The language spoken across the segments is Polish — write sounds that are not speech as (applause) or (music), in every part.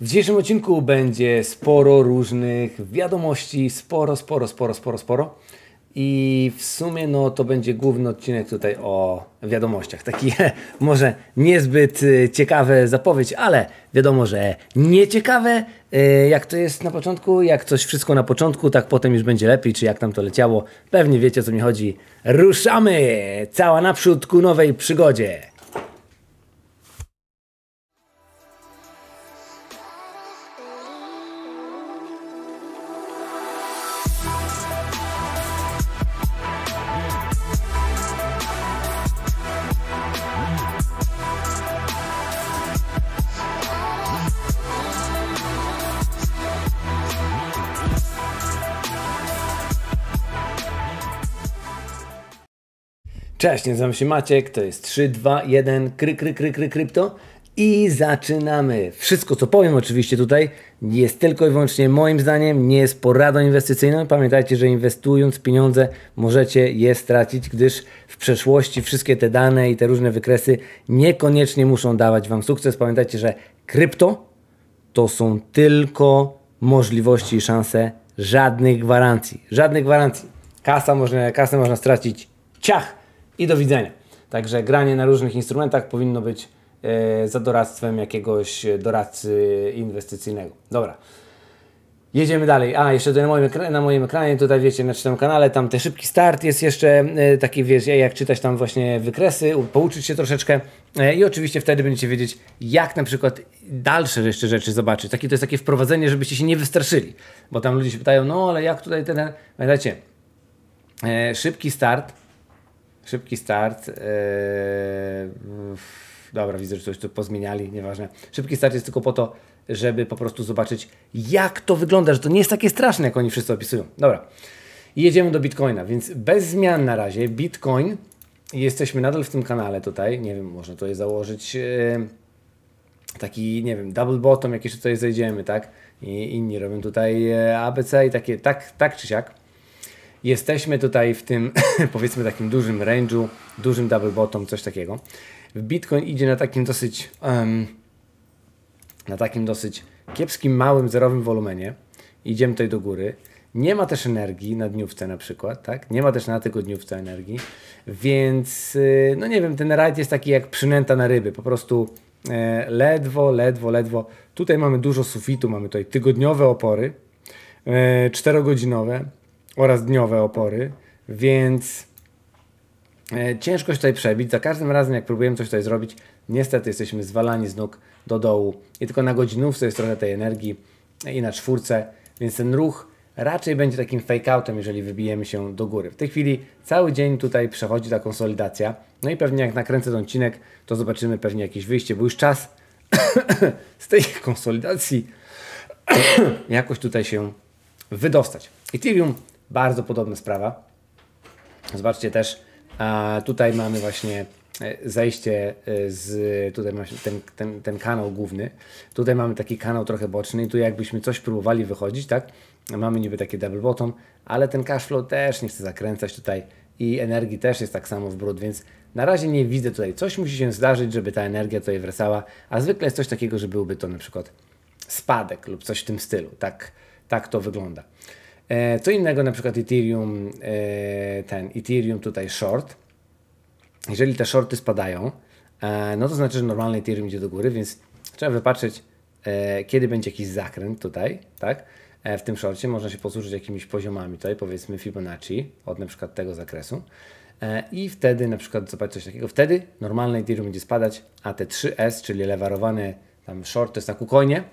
W dzisiejszym odcinku będzie sporo różnych wiadomości, sporo, sporo, sporo, sporo, sporo. I w sumie no, to będzie główny odcinek tutaj o wiadomościach. Taki (laughs) może niezbyt y, ciekawe zapowiedź, ale wiadomo, że nieciekawe. Y, jak to jest na początku, jak coś wszystko na początku, tak potem już będzie lepiej, czy jak tam to leciało. Pewnie wiecie o co mi chodzi. Ruszamy! Cała naprzód ku nowej przygodzie! Cześć, nazywam się Maciek, to jest 3, 2, 1, kry, kry, kry, kry, krypto i zaczynamy. Wszystko co powiem oczywiście tutaj jest tylko i wyłącznie moim zdaniem, nie jest poradą inwestycyjną. Pamiętajcie, że inwestując pieniądze możecie je stracić, gdyż w przeszłości wszystkie te dane i te różne wykresy niekoniecznie muszą dawać Wam sukces. Pamiętajcie, że krypto to są tylko możliwości i szanse, żadnych gwarancji. Żadnych gwarancji. Kasa można, kasę można stracić ciach, i do widzenia. Także granie na różnych instrumentach powinno być e, za doradztwem jakiegoś doradcy inwestycyjnego. Dobra. Jedziemy dalej. A, jeszcze na moim, na moim ekranie, tutaj wiecie, na tym kanale, tam ten szybki start jest jeszcze e, taki, wiecie, jak czytać tam właśnie wykresy, pouczyć się troszeczkę e, i oczywiście wtedy będziecie wiedzieć, jak na przykład dalsze jeszcze rzeczy zobaczyć. Takie, to jest takie wprowadzenie, żebyście się nie wystraszyli, bo tam ludzie się pytają, no ale jak tutaj ten, ten... pamiętajcie, szybki start Szybki start. E, dobra, widzę, że coś tu pozmieniali, nieważne. Szybki start jest tylko po to, żeby po prostu zobaczyć, jak to wygląda, że to nie jest takie straszne, jak oni wszyscy opisują. Dobra, I jedziemy do Bitcoina, więc bez zmian na razie. Bitcoin, jesteśmy nadal w tym kanale tutaj, nie wiem, można tutaj założyć e, taki, nie wiem, double bottom, jakieś tutaj zejdziemy, tak? I inni robią tutaj e, ABC i takie, tak, tak czy siak. Jesteśmy tutaj w tym, (laughs) powiedzmy, takim dużym range'u, dużym double bottom, coś takiego. Bitcoin idzie na takim dosyć, um, na takim dosyć kiepskim, małym, zerowym wolumenie. Idziemy tutaj do góry. Nie ma też energii na dniówce na przykład, tak? Nie ma też na tygodniówce energii, więc y, no nie wiem, ten ride jest taki jak przynęta na ryby, po prostu e, ledwo, ledwo, ledwo. Tutaj mamy dużo sufitu, mamy tutaj tygodniowe opory, e, czterogodzinowe, oraz dniowe opory, więc e, ciężko się tutaj przebić. Za każdym razem, jak próbujemy coś tutaj zrobić, niestety jesteśmy zwalani z nóg do dołu. I tylko na godzinówce jest trochę tej energii e, i na czwórce, więc ten ruch raczej będzie takim fake outem, jeżeli wybijemy się do góry. W tej chwili cały dzień tutaj przechodzi ta konsolidacja. No i pewnie jak nakręcę ten odcinek, to zobaczymy pewnie jakieś wyjście, bo już czas (coughs) z tej konsolidacji (coughs) jakoś tutaj się wydostać. Ethereum bardzo podobna sprawa. Zobaczcie też, a tutaj mamy właśnie e, zejście e, z, tutaj mamy ten, ten, ten kanał główny, tutaj mamy taki kanał trochę boczny i tu jakbyśmy coś próbowali wychodzić, tak, mamy niby takie double bottom, ale ten cash flow też nie chce zakręcać tutaj i energii też jest tak samo w brud, więc na razie nie widzę tutaj, coś musi się zdarzyć, żeby ta energia tutaj wracała, a zwykle jest coś takiego, że byłby to na przykład spadek lub coś w tym stylu, tak, tak to wygląda. E, co innego na przykład Ethereum, e, ten Ethereum tutaj short. Jeżeli te shorty spadają, e, no to znaczy, że normalny Ethereum idzie do góry, więc trzeba wypatrzeć, kiedy będzie jakiś zakręt tutaj, tak? W tym shorcie można się posłużyć jakimiś poziomami tutaj, powiedzmy Fibonacci od na przykład tego zakresu. I wtedy na przykład zobacz coś takiego, wtedy normalny Ethereum będzie spadać, a te 3S, czyli lewarowane tam short, to jest na kukonie,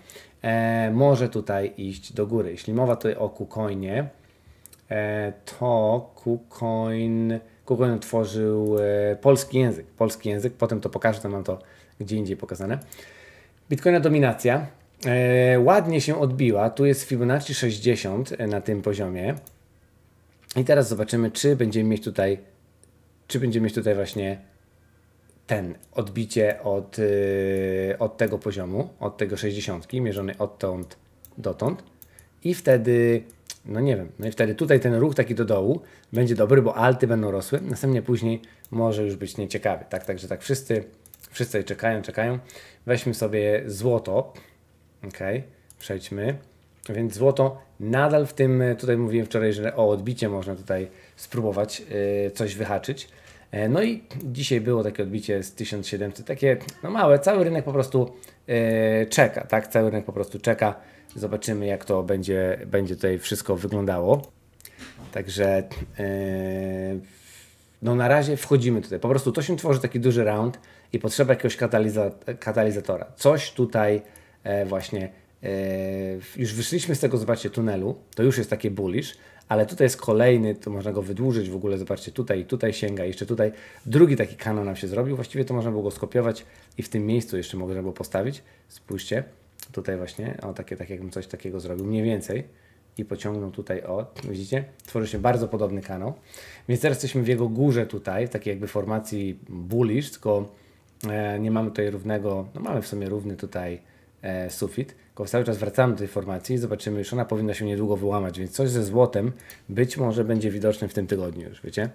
e, może tutaj iść do góry. Jeśli mowa tutaj o KuCoinie, e, to KuCoin, KuCoin tworzył e, polski język. Polski język, potem to pokażę, to mam to gdzie indziej pokazane. Bitcoina dominacja e, ładnie się odbiła. Tu jest Fibonacci 60 e, na tym poziomie. I teraz zobaczymy, czy będziemy mieć tutaj, czy będziemy mieć tutaj właśnie ten odbicie od, y, od tego poziomu, od tego 60, mierzony odtąd dotąd i wtedy, no nie wiem, no i wtedy tutaj ten ruch taki do dołu będzie dobry, bo alty będą rosły, następnie później może już być nieciekawy, tak? Także tak wszyscy, wszyscy czekają, czekają. Weźmy sobie złoto, ok, przejdźmy. Więc złoto nadal w tym, tutaj mówiłem wczoraj, że o odbicie można tutaj spróbować yy, coś wyhaczyć. E, no i dzisiaj było takie odbicie z 1700, takie no małe, cały rynek po prostu e, czeka, tak? Cały rynek po prostu czeka. Zobaczymy jak to będzie, będzie tutaj wszystko wyglądało. Także e, no na razie wchodzimy tutaj. Po prostu to się tworzy taki duży round i potrzeba jakiegoś kataliza katalizatora. Coś tutaj właśnie już wyszliśmy z tego, zobaczcie, tunelu, to już jest takie bullish, ale tutaj jest kolejny, to można go wydłużyć w ogóle, zobaczcie, tutaj, tutaj sięga, jeszcze tutaj. Drugi taki kanał nam się zrobił, właściwie to można było go skopiować i w tym miejscu jeszcze można było postawić. Spójrzcie, tutaj właśnie, o takie, tak jakbym coś takiego zrobił, mniej więcej. I pociągnął tutaj, o, widzicie? Tworzy się bardzo podobny kanał. Więc teraz jesteśmy w jego górze tutaj, w takiej jakby formacji bullish, tylko e, nie mamy tutaj równego, no mamy w sumie równy tutaj E, sufit, tylko cały czas wracamy do tej formacji i zobaczymy, już ona powinna się niedługo wyłamać, więc coś ze złotem być może będzie widoczne w tym tygodniu już, wiecie?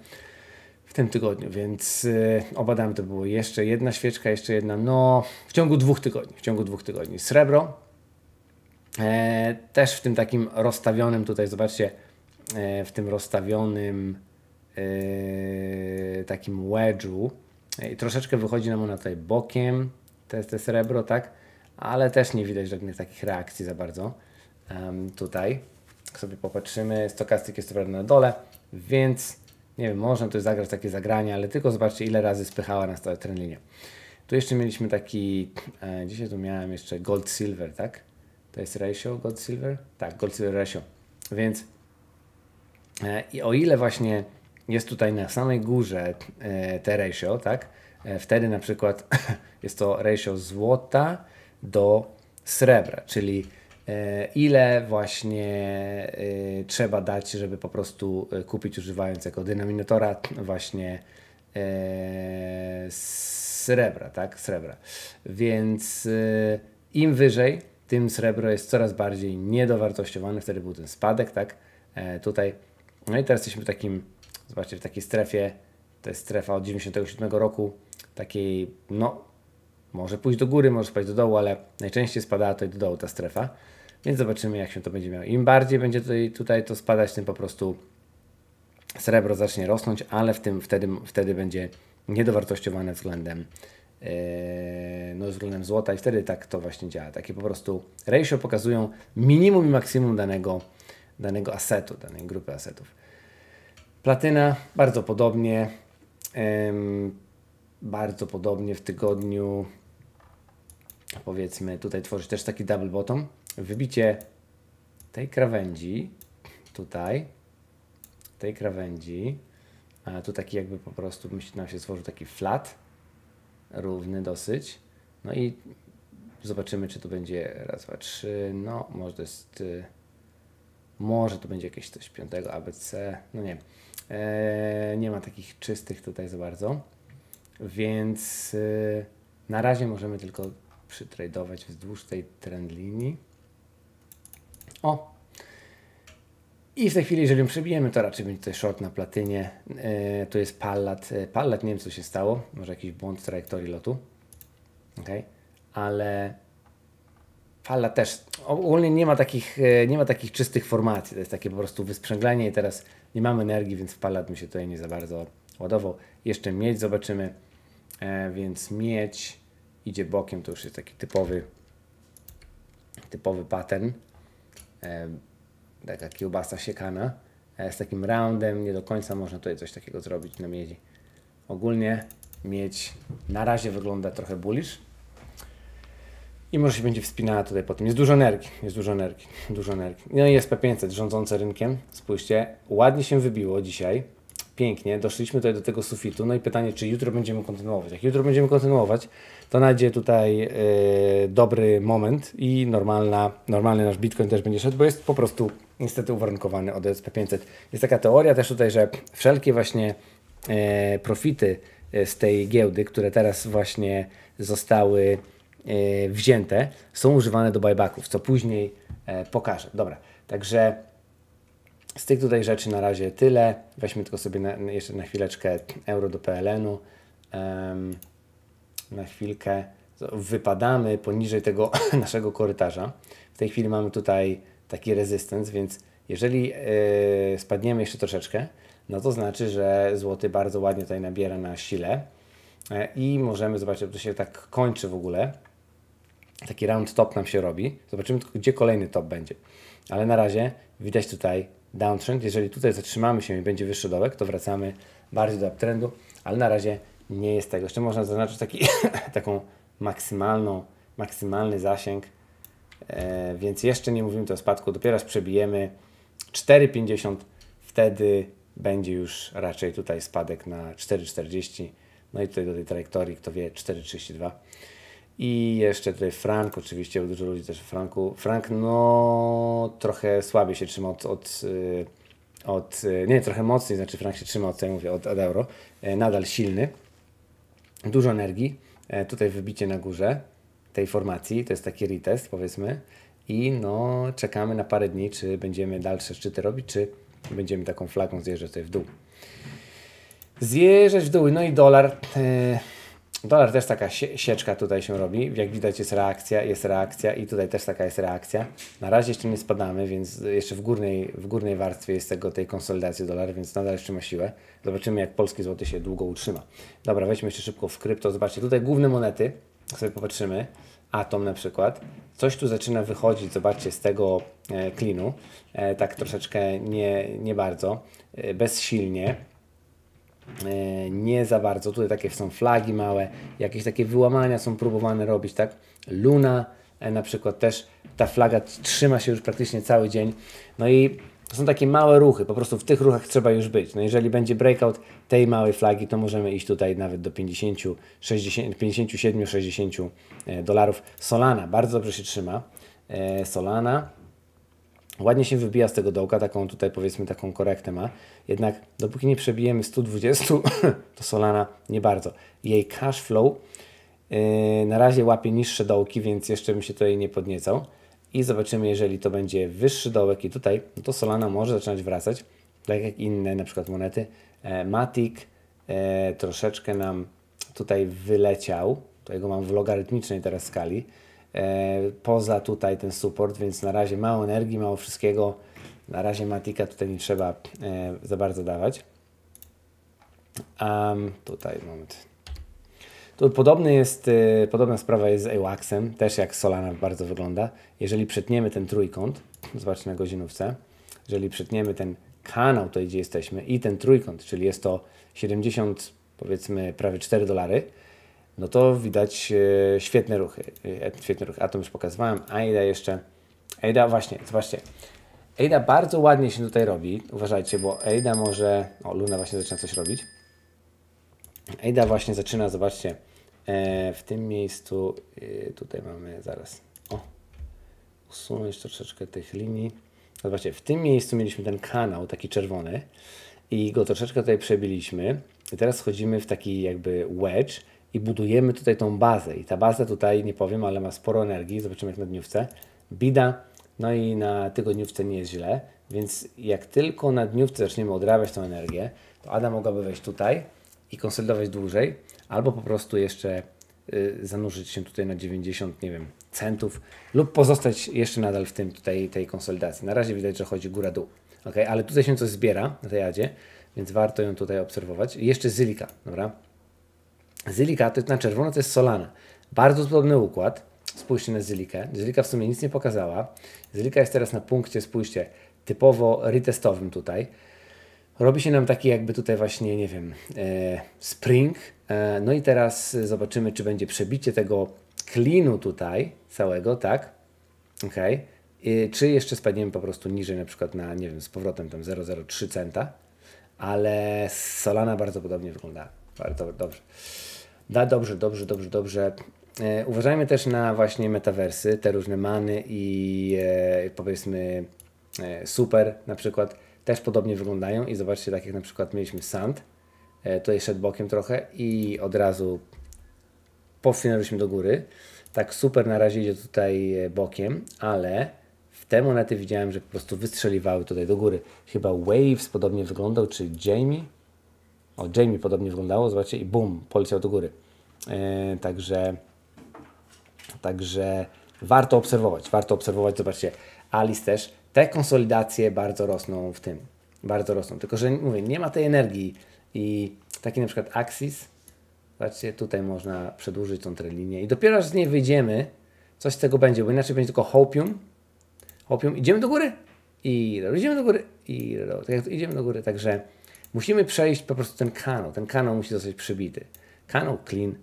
W tym tygodniu, więc yy, obadamy to było jeszcze jedna świeczka, jeszcze jedna, no w ciągu dwóch tygodni, w ciągu dwóch tygodni. Srebro, e, też w tym takim rozstawionym tutaj, zobaczcie, e, w tym rozstawionym e, takim wedżu, e, i troszeczkę wychodzi nam ona tutaj bokiem, to jest, te srebro, tak? ale też nie widać żadnych takich reakcji za bardzo um, tutaj. Sobie popatrzymy, stokastyk jest naprawdę na dole, więc nie wiem, można tu zagrać takie zagrania, ale tylko zobaczcie ile razy spychała nas ta trenlinia. Tu jeszcze mieliśmy taki, e, dzisiaj tu miałem jeszcze gold-silver, tak? To jest ratio gold-silver? Tak, gold-silver ratio. Więc e, i o ile właśnie jest tutaj na samej górze e, te ratio, tak? E, wtedy na przykład (laughs) jest to ratio złota, do srebra, czyli e, ile właśnie e, trzeba dać, żeby po prostu e, kupić używając jako dynaminatora właśnie srebra, tak? Srebra. Więc im wyżej, tym srebro jest coraz bardziej niedowartościowane, wtedy był ten spadek, tak? Tutaj. No i teraz jesteśmy w takim, zobaczcie, w takiej strefie, to jest strefa od 97 roku, takiej, no może pójść do góry, może spaść do dołu, ale najczęściej spada tutaj do dołu ta strefa, więc zobaczymy jak się to będzie miało. Im bardziej będzie tutaj, tutaj to spadać, tym po prostu srebro zacznie rosnąć, ale w tym, wtedy, wtedy będzie niedowartościowane względem, yy, no, względem złota i wtedy tak to właśnie działa. Takie po prostu ratio pokazują minimum i maksimum danego, danego asetu, danej grupy asetów. Platyna bardzo podobnie, yy, bardzo podobnie w tygodniu powiedzmy tutaj tworzyć też taki double bottom, wybicie tej krawędzi tutaj, tej krawędzi, a tu taki jakby po prostu nam się stworzył taki flat, równy dosyć, no i zobaczymy czy tu będzie raz, dwa, trzy, no może to jest, y, może to będzie jakieś coś piątego, ABC, no nie wiem. nie ma takich czystych tutaj za bardzo, więc y, na razie możemy tylko przytradować wzdłuż tej linii. O! I w tej chwili, jeżeli ją przebijemy, to raczej będzie tutaj short na platynie. Yy, tu jest pallad, e, Pallat, nie wiem co się stało. Może jakiś błąd trajektorii lotu. ok? Ale Fala też. Ogólnie nie ma, takich, e, nie ma takich czystych formacji. To jest takie po prostu wysprzęglenie i teraz nie mamy energii, więc pallad mi się tutaj nie za bardzo ładował. Jeszcze miedź zobaczymy. E, więc miedź idzie bokiem, to już jest taki typowy, typowy pattern. E, taka kiełbasa siekana e, z takim roundem, nie do końca można tutaj coś takiego zrobić na miedzi. Ogólnie mieć na razie wygląda trochę bullish i może się będzie wspinała tutaj po tym. Jest dużo energii, jest dużo energii, dużo energii. No i SP500 rządzące rynkiem, spójrzcie, ładnie się wybiło dzisiaj pięknie, doszliśmy tutaj do tego sufitu, no i pytanie, czy jutro będziemy kontynuować. Jak jutro będziemy kontynuować, to nadzieje tutaj e, dobry moment i normalna, normalny nasz Bitcoin też będzie szedł, bo jest po prostu niestety uwarunkowany od SP500. Jest taka teoria też tutaj, że wszelkie właśnie e, profity e, z tej giełdy, które teraz właśnie zostały wzięte, są używane do buybacków, co później pokażę. Dobra, także z tych tutaj rzeczy na razie tyle. Weźmy tylko sobie na, jeszcze na chwileczkę euro do PLN-u. Um, na chwilkę wypadamy poniżej tego (laughs) naszego korytarza. W tej chwili mamy tutaj taki rezystens, więc jeżeli yy, spadniemy jeszcze troszeczkę, no to znaczy, że złoty bardzo ładnie tutaj nabiera na sile yy, i możemy zobaczyć, to się tak kończy w ogóle. Taki round top nam się robi. Zobaczymy, gdzie kolejny top będzie. Ale na razie widać tutaj downtrend. Jeżeli tutaj zatrzymamy się i będzie wyższy dołek, to wracamy bardziej do uptrendu, ale na razie nie jest tego. Jeszcze można zaznaczyć taki, (coughs) taką maksymalną, maksymalny zasięg, e, więc jeszcze nie mówimy tu o spadku. Dopiero aż przebijemy 4,50, wtedy będzie już raczej tutaj spadek na 4,40. No i tutaj do tej trajektorii, kto wie, 4,32. I jeszcze tutaj Frank, oczywiście, dużo ludzi też o Franku. Frank, no, trochę słabiej się trzyma od, od, e, od e, nie, trochę mocniej, znaczy Frank się trzyma od, co ja mówię, od, od euro. E, nadal silny, dużo energii. Tutaj wybicie na górze tej formacji, to jest taki retest, powiedzmy. I no, czekamy na parę dni, czy będziemy dalsze szczyty robić, czy będziemy taką flagą zjeżdżać tutaj w dół. Zjeżdżać w dół, no i dolar. Yy Dolar no też taka sieczka tutaj się robi. Jak widać jest reakcja, jest reakcja i tutaj też taka jest reakcja. Na razie jeszcze nie spadamy, więc jeszcze w górnej, w górnej warstwie jest tego, tej konsolidacji dolar, więc nadal jeszcze ma siłę. Zobaczymy jak polski złoty się długo utrzyma. Dobra, weźmy jeszcze szybko w krypto. Zobaczcie, tutaj główne monety, sobie popatrzymy. Atom na przykład. Coś tu zaczyna wychodzić, zobaczcie, z tego e, klinu. E, tak troszeczkę nie, nie bardzo, e, bezsilnie E, nie za bardzo. Tutaj takie są flagi małe, jakieś takie wyłamania są próbowane robić, tak? Luna e, na przykład też, ta flaga trzyma się już praktycznie cały dzień. No i to są takie małe ruchy, po prostu w tych ruchach trzeba już być. No jeżeli będzie breakout tej małej flagi, to możemy iść tutaj nawet do 57, 60 e, dolarów. Solana bardzo dobrze się trzyma. Solana ładnie się wybija z tego dołka, taką tutaj powiedzmy taką korektę ma. Jednak dopóki nie przebijemy 120, (laughs) to Solana nie bardzo. Jej cash flow yy, na razie łapie niższe dołki, więc jeszcze bym się tutaj nie podniecał. I zobaczymy, jeżeli to będzie wyższy dołek i tutaj, no to Solana może zaczynać wracać, tak jak inne na przykład monety. E, Matic e, troszeczkę nam tutaj wyleciał, to jego mam w logarytmicznej teraz skali, E, poza tutaj ten support, więc na razie mało energii, mało wszystkiego. Na razie Matika tutaj nie trzeba e, za bardzo dawać. Um, tutaj moment. Tu podobny jest, e, podobna sprawa jest z AWAX-em, też jak Solana bardzo wygląda. Jeżeli przetniemy ten trójkąt, zobaczcie na godzinówce, jeżeli przetniemy ten kanał tutaj, gdzie jesteśmy i ten trójkąt, czyli jest to 70, powiedzmy prawie 4 dolary, no to widać e, świetne ruchy. E, świetne ruchy. to już pokazywałem, AIDA jeszcze. AIDA, właśnie, zobaczcie. AIDA bardzo ładnie się tutaj robi. Uważajcie, bo AIDA może... O, Luna właśnie zaczyna coś robić. AIDA właśnie zaczyna, zobaczcie, e, w tym miejscu, tutaj mamy zaraz, o, usunę jeszcze troszeczkę tych linii. No zobaczcie, w tym miejscu mieliśmy ten kanał, taki czerwony i go troszeczkę tutaj przebiliśmy. I teraz wchodzimy w taki jakby wedge, i budujemy tutaj tą bazę. I ta baza tutaj, nie powiem, ale ma sporo energii, zobaczymy jak na dniówce. Bida, no i na tygodniówce nie jest źle, więc jak tylko na dniówce zaczniemy odrabiać tą energię, to Ada mogłaby wejść tutaj i konsolidować dłużej, albo po prostu jeszcze y, zanurzyć się tutaj na 90, nie wiem, centów lub pozostać jeszcze nadal w tym tutaj tej konsolidacji. Na razie widać, że chodzi góra-dół. Okay, ale tutaj się coś zbiera na tej Adzie, więc warto ją tutaj obserwować. I jeszcze Zylika, dobra? Zylika to jest na czerwono, to jest Solana. Bardzo podobny układ. Spójrzcie na Zylikę. Zylika w sumie nic nie pokazała. Zylika jest teraz na punkcie, spójrzcie, typowo retestowym tutaj. Robi się nam taki jakby tutaj właśnie, nie wiem, e, spring. E, no i teraz zobaczymy, czy będzie przebicie tego klinu tutaj całego, tak? Ok. czy jeszcze spadniemy po prostu niżej, na przykład na, nie wiem, z powrotem tam 0,03 centa. Ale Solana bardzo podobnie wygląda. Bardzo dobrze. Da, dobrze, dobrze, dobrze, dobrze. E, uważajmy też na właśnie metaversy, te różne many i e, powiedzmy e, super na przykład też podobnie wyglądają i zobaczcie, tak jak na przykład mieliśmy Sand, tutaj szedł bokiem trochę i od razu pofinaliśmy do góry. Tak super na razie idzie tutaj bokiem, ale w te monety widziałem, że po prostu wystrzeliwały tutaj do góry. Chyba Waves podobnie wyglądał, czy Jamie, o, Jamie podobnie wyglądało, zobaczcie, i bum, poleciał do góry. E, także, także warto obserwować, warto obserwować, zobaczcie, Alice też, te konsolidacje bardzo rosną w tym, bardzo rosną, tylko że mówię, nie ma tej energii i taki na przykład Axis, zobaczcie, tutaj można przedłużyć tą linię i dopiero aż z niej wyjdziemy, coś z tego będzie, bo inaczej będzie tylko Hopium, Hopium, idziemy do góry i idziemy do góry i tak jak idziemy do góry, także Musimy przejść po prostu ten kanał. Ten kanał musi zostać przybity. Kanał clean,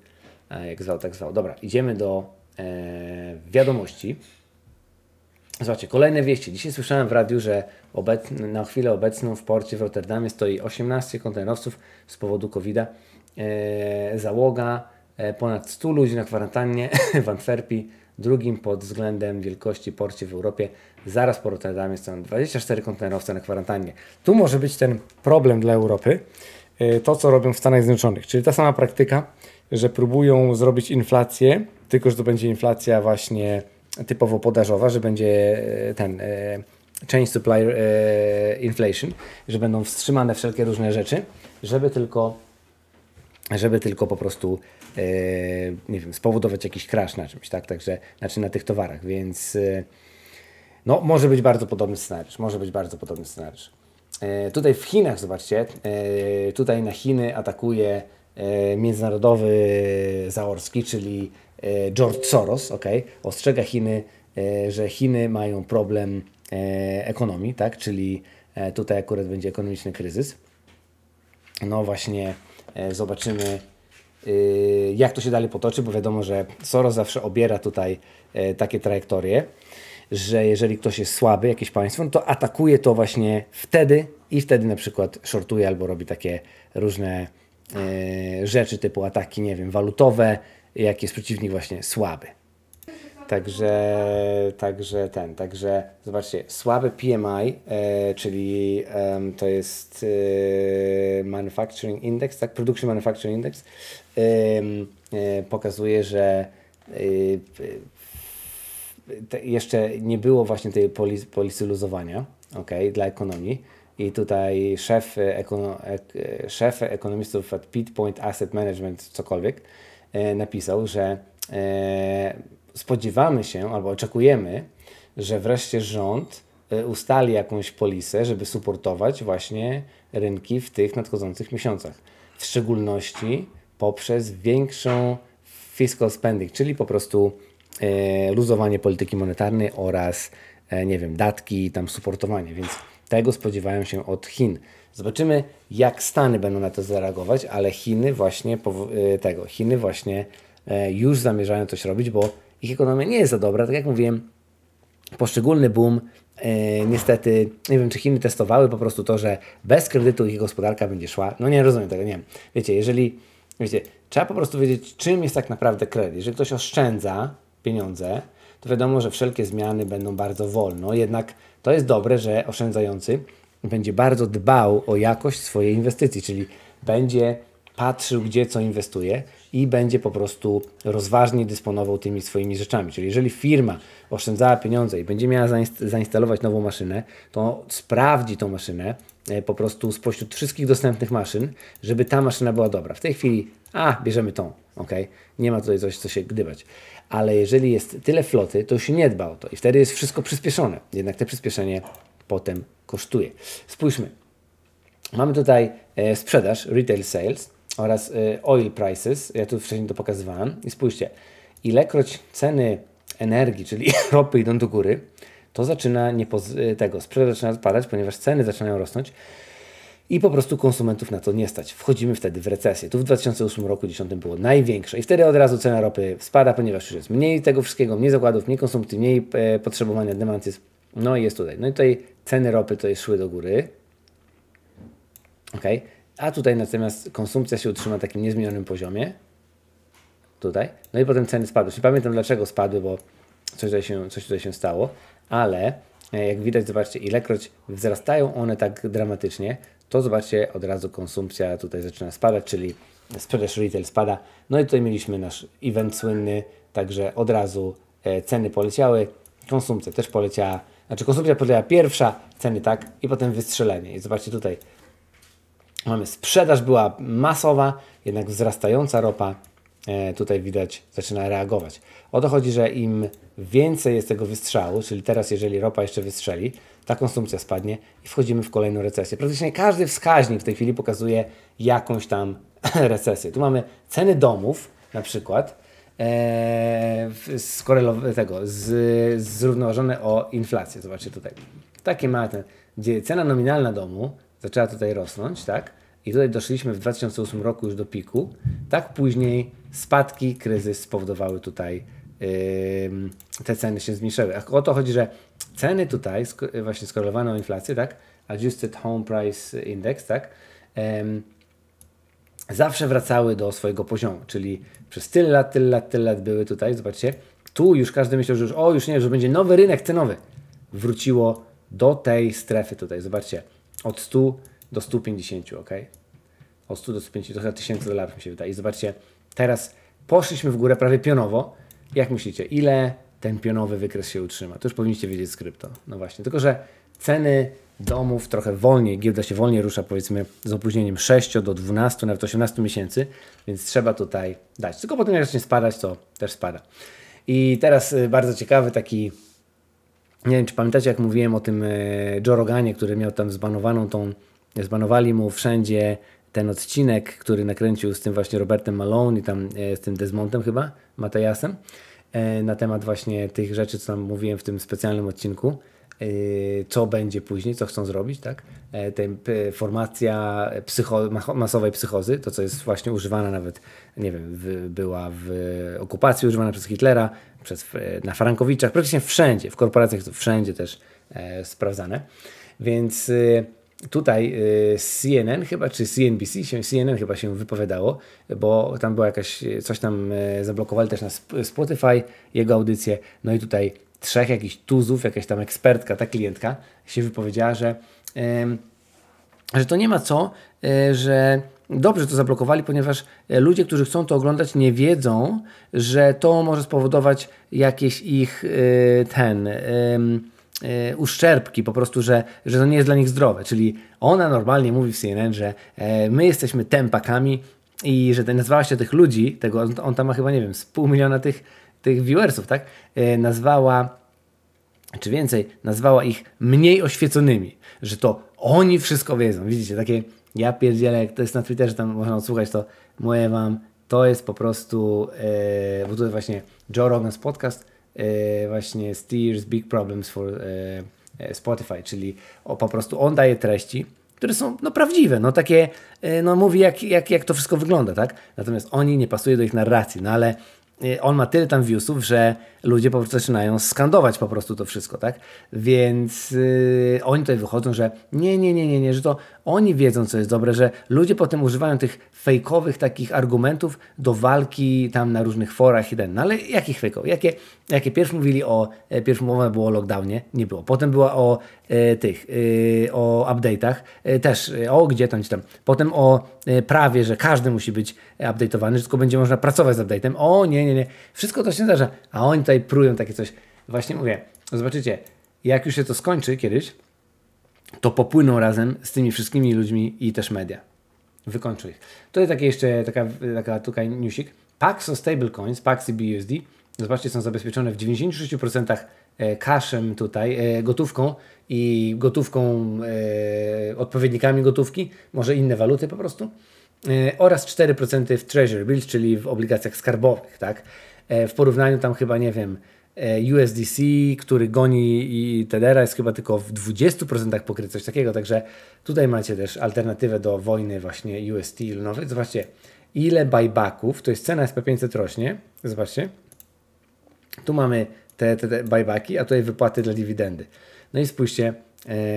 e, jak zwał, tak zwał. Dobra, idziemy do e, wiadomości. Zobaczcie, kolejne wieści. Dzisiaj słyszałem w radiu, że na chwilę obecną w porcie w Rotterdamie stoi 18 kontenerowców z powodu COVID-a. E, załoga e, ponad 100 ludzi na kwarantannie (laughs) w Antwerpii, drugim pod względem wielkości porcie w Europie. Zaraz po Rotterdamie są 24 kontenerowce na kwarantannie. Tu może być ten problem dla Europy, y, to co robią w Stanach Zjednoczonych, czyli ta sama praktyka, że próbują zrobić inflację, tylko że to będzie inflacja właśnie typowo podażowa, że będzie y, ten y, change supply inflation, że będą wstrzymane wszelkie różne rzeczy, żeby tylko żeby tylko po prostu nie wiem, spowodować jakiś crash na czymś, tak? Także, znaczy na tych towarach, więc no, może być bardzo podobny scenariusz, może być bardzo podobny scenariusz. E, tutaj w Chinach, zobaczcie, e, tutaj na Chiny atakuje e, międzynarodowy Zaorski, czyli George Soros, ok, ostrzega Chiny, że Chiny mają problem ekonomii, tak, czyli tutaj akurat będzie ekonomiczny kryzys. No właśnie, zobaczymy jak to się dalej potoczy, bo wiadomo, że Soros zawsze obiera tutaj takie trajektorie że jeżeli ktoś jest słaby, jakieś państwo, no to atakuje to właśnie wtedy i wtedy na przykład shortuje albo robi takie różne e, rzeczy typu ataki, nie wiem, walutowe, jak jest przeciwnik właśnie słaby. Także, także ten, także zobaczcie, słabe PMI, e, czyli e, to jest e, Manufacturing Index, tak, Production Manufacturing Index, e, pokazuje, że e, te, jeszcze nie było właśnie tej poliz, policyluzowania okay, dla ekonomii. I tutaj szef, e, ekono, ek, szef ekonomistów at Pit Point Asset Management, cokolwiek, e, napisał, że e, spodziewamy się albo oczekujemy, że wreszcie rząd e, ustali jakąś polisę, żeby supportować właśnie rynki w tych nadchodzących miesiącach. W szczególności poprzez większą fiscal spending, czyli po prostu E, luzowanie polityki monetarnej oraz, e, nie wiem, datki i tam suportowanie, więc tego spodziewają się od Chin. Zobaczymy, jak Stany będą na to zareagować, ale Chiny właśnie e, tego, Chiny właśnie już zamierzają coś robić, bo ich ekonomia nie jest za dobra. Tak jak mówiłem, poszczególny boom niestety, nie wiem, czy Chiny testowały po prostu to, że bez kredytu ich gospodarka będzie szła. No nie rozumiem tego, nie wiem. Wiecie, jeżeli, wiecie, trzeba po prostu wiedzieć, czym jest tak naprawdę kredyt. Jeżeli ktoś oszczędza, pieniądze, to wiadomo, że wszelkie zmiany będą bardzo wolno, jednak to jest dobre, że oszczędzający będzie bardzo dbał o jakość swojej inwestycji, czyli będzie patrzył, gdzie co inwestuje i będzie po prostu rozważnie dysponował tymi swoimi rzeczami. Czyli jeżeli firma oszczędzała pieniądze i będzie miała zainstalować nową maszynę, to sprawdzi tą maszynę e, po prostu spośród wszystkich dostępnych maszyn, żeby ta maszyna była dobra. W tej chwili, a bierzemy tą, ok? Nie ma tutaj coś, co się gdybać ale jeżeli jest tyle floty, to się nie dba o to i wtedy jest wszystko przyspieszone. Jednak te przyspieszenie potem kosztuje. Spójrzmy. Mamy tutaj e, sprzedaż, retail sales oraz e, oil prices. Ja tu wcześniej to pokazywałem. I spójrzcie, ilekroć ceny energii, czyli (laughs) ropy idą do góry, to zaczyna nie e, tego, sprzedaż zaczyna spadać, ponieważ ceny zaczynają rosnąć i po prostu konsumentów na to nie stać. Wchodzimy wtedy w recesję. Tu w 2008 roku, 2010 było największe i wtedy od razu cena ropy spada, ponieważ już jest mniej tego wszystkiego, mniej zakładów, mniej konsumpcji, mniej e, potrzebowania, demand no i jest tutaj. No i tutaj ceny ropy to jest szły do góry. ok. A tutaj natomiast konsumpcja się utrzyma na takim niezmienionym poziomie. Tutaj. No i potem ceny spadły. Nie pamiętam dlaczego spadły, bo coś tutaj się, coś tutaj się stało, ale E, jak widać, zobaczcie, ilekroć wzrastają one tak dramatycznie, to zobaczcie, od razu konsumpcja tutaj zaczyna spadać, czyli sprzedaż retail spada. No i tutaj mieliśmy nasz event słynny, także od razu e, ceny poleciały, konsumpcja też poleciała, znaczy konsumpcja poleciała pierwsza, ceny tak i potem wystrzelenie. I zobaczcie tutaj, mamy sprzedaż była masowa, jednak wzrastająca ropa, E, tutaj widać, zaczyna reagować. O to chodzi, że im więcej jest tego wystrzału, czyli teraz jeżeli ropa jeszcze wystrzeli, ta konsumpcja spadnie i wchodzimy w kolejną recesję. Praktycznie każdy wskaźnik w tej chwili pokazuje jakąś tam (laughs) recesję. Tu mamy ceny domów na przykład, e, tego, z, zrównoważone o inflację. Zobaczcie tutaj. Takie ma ten, gdzie cena nominalna domu zaczęła tutaj rosnąć, tak? I tutaj doszliśmy w 2008 roku już do piku. Tak później spadki, kryzys spowodowały tutaj te ceny się zmniejszyły. O to chodzi, że ceny tutaj właśnie skorelowane o inflację, tak? Adjusted Home Price Index, tak? zawsze wracały do swojego poziomu, czyli przez tyle lat, tyle lat, tyle lat były tutaj, zobaczcie, tu już każdy myślał, że już, o już nie, że będzie nowy rynek cenowy. Wróciło do tej strefy tutaj, zobaczcie, od 100 do 150, ok? Od 100 do 150, to chyba 1000 dolarów mi się wydaje. I zobaczcie, Teraz poszliśmy w górę prawie pionowo. Jak myślicie, ile ten pionowy wykres się utrzyma? To już powinniście wiedzieć z krypto. No właśnie, tylko że ceny domów trochę wolniej, giełda się wolniej rusza powiedzmy z opóźnieniem 6 do 12, nawet 18 miesięcy, więc trzeba tutaj dać. Tylko potem jak zacznie spadać, to też spada. I teraz y, bardzo ciekawy taki, nie wiem czy pamiętacie jak mówiłem o tym y, Joroganie, który miał tam zbanowaną tą, zbanowali mu wszędzie ten odcinek, który nakręcił z tym właśnie Robertem Malone i tam e, z tym Desmontem chyba, Matejasem e, na temat właśnie tych rzeczy, co tam mówiłem w tym specjalnym odcinku, e, co będzie później, co chcą zrobić, tak? Ta formacja psycho masowej psychozy, to co jest właśnie używana nawet, nie wiem, w, była w okupacji używana przez Hitlera, przez, na Frankowiczach, praktycznie wszędzie, w korporacjach wszędzie też e, sprawdzane. Więc tutaj y, CNN chyba, czy CNBC, CNN chyba się wypowiadało, bo tam była jakaś, y, coś tam y, zablokowali też na Spotify, jego audycję, no i tutaj trzech jakichś tuzów, jakaś tam ekspertka, ta klientka się wypowiedziała, że, że to nie ma co, że dobrze to zablokowali, ponieważ ludzie, którzy chcą to oglądać, nie wiedzą, że to może spowodować jakieś ich ten Y, uszczerbki, po prostu, że, że to nie jest dla nich zdrowe. Czyli ona normalnie mówi w CNN, że e, my jesteśmy tempakami i że nazwała się tych ludzi, tego, on, tam ma chyba, nie wiem, z pół miliona tych, tych viewersów, tak? E, nazwała, czy więcej, nazwała ich mniej oświeconymi, że to oni wszystko wiedzą. Widzicie, takie ja pierdzielę, jak to jest na Twitterze, tam można odsłuchać to, moje wam, to jest po prostu, yy, bo tutaj właśnie Joe Rogan's podcast, E, właśnie Steers Big Problems for e, e, Spotify, czyli o, po prostu on daje treści, które są no, prawdziwe, no takie, no mówi jak, jak, jak to wszystko wygląda, tak? Natomiast oni nie pasuje do ich narracji, no ale Y, on ma tyle tam viewsów, że ludzie po prostu zaczynają skandować po prostu to wszystko, tak? Więc yy, oni tutaj wychodzą, że nie, nie, nie, nie, nie, że to oni wiedzą, co jest dobre, że ludzie potem używają tych fejkowych takich argumentów do walki tam na różnych forach i ten. No ale jakich fejkowych? Jakie, jakie pierwszy mówili o, e, pierwszy mowa było o lockdownie, nie było. Potem była o e, tych, e, o update'ach, e, też e, o gdzie tam, gdzie tam. Potem o e, prawie, że każdy musi być update'owany, że tylko będzie można pracować z update'em. O nie, nie, nie. Wszystko to się zdarza. A oni tutaj prują takie coś. Właśnie mówię, zobaczycie, jak już się to skończy kiedyś, to popłyną razem z tymi wszystkimi ludźmi i też media. Wykończy ich. To jest takie jeszcze taka, taka tutaj newsik. Paxo o stablecoins, Pax i BUSD, zobaczcie, są zabezpieczone w 96% kaszem e, tutaj, e, gotówką i gotówką, e, odpowiednikami gotówki, może inne waluty po prostu. E, oraz 4% w Treasury Bills, czyli w obligacjach skarbowych, tak? E, w porównaniu tam chyba, nie wiem, e, USDC, który goni i Tedera jest chyba tylko w 20% pokryty, coś takiego, także tutaj macie też alternatywę do wojny właśnie UST. No, zobaczcie, ile buybacków, to jest cena SP500 rośnie, zobaczcie, tu mamy te, te, te buybacki, a tutaj wypłaty dla dywidendy. No i spójrzcie,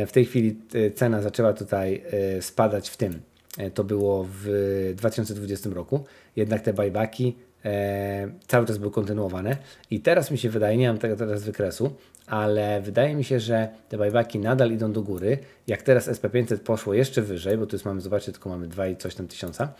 w tej chwili cena zaczęła tutaj spadać w tym, E, to było w 2020 roku, jednak te buybacki e, cały czas były kontynuowane i teraz mi się wydaje, nie mam tego teraz wykresu, ale wydaje mi się, że te buybacki nadal idą do góry. Jak teraz SP500 poszło jeszcze wyżej, bo tu już mamy, zobaczcie, tylko mamy 2 i coś tam tysiąca,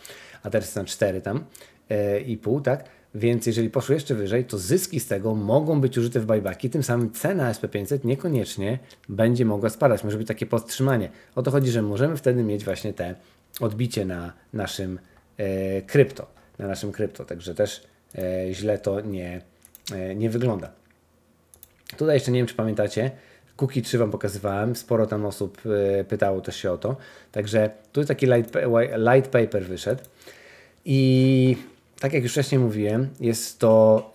a teraz jest na 4 tam e, i pół, tak? Więc jeżeli poszło jeszcze wyżej, to zyski z tego mogą być użyte w buybacki, tym samym cena SP500 niekoniecznie będzie mogła spadać. Może być takie podtrzymanie. O to chodzi, że możemy wtedy mieć właśnie te odbicie na naszym e, krypto, na naszym krypto, także też e, źle to nie, e, nie wygląda. Tutaj jeszcze nie wiem, czy pamiętacie, Cookie 3 Wam pokazywałem, sporo tam osób pytało też się o to. Także tu taki light, light paper wyszedł. I tak jak już wcześniej mówiłem, jest to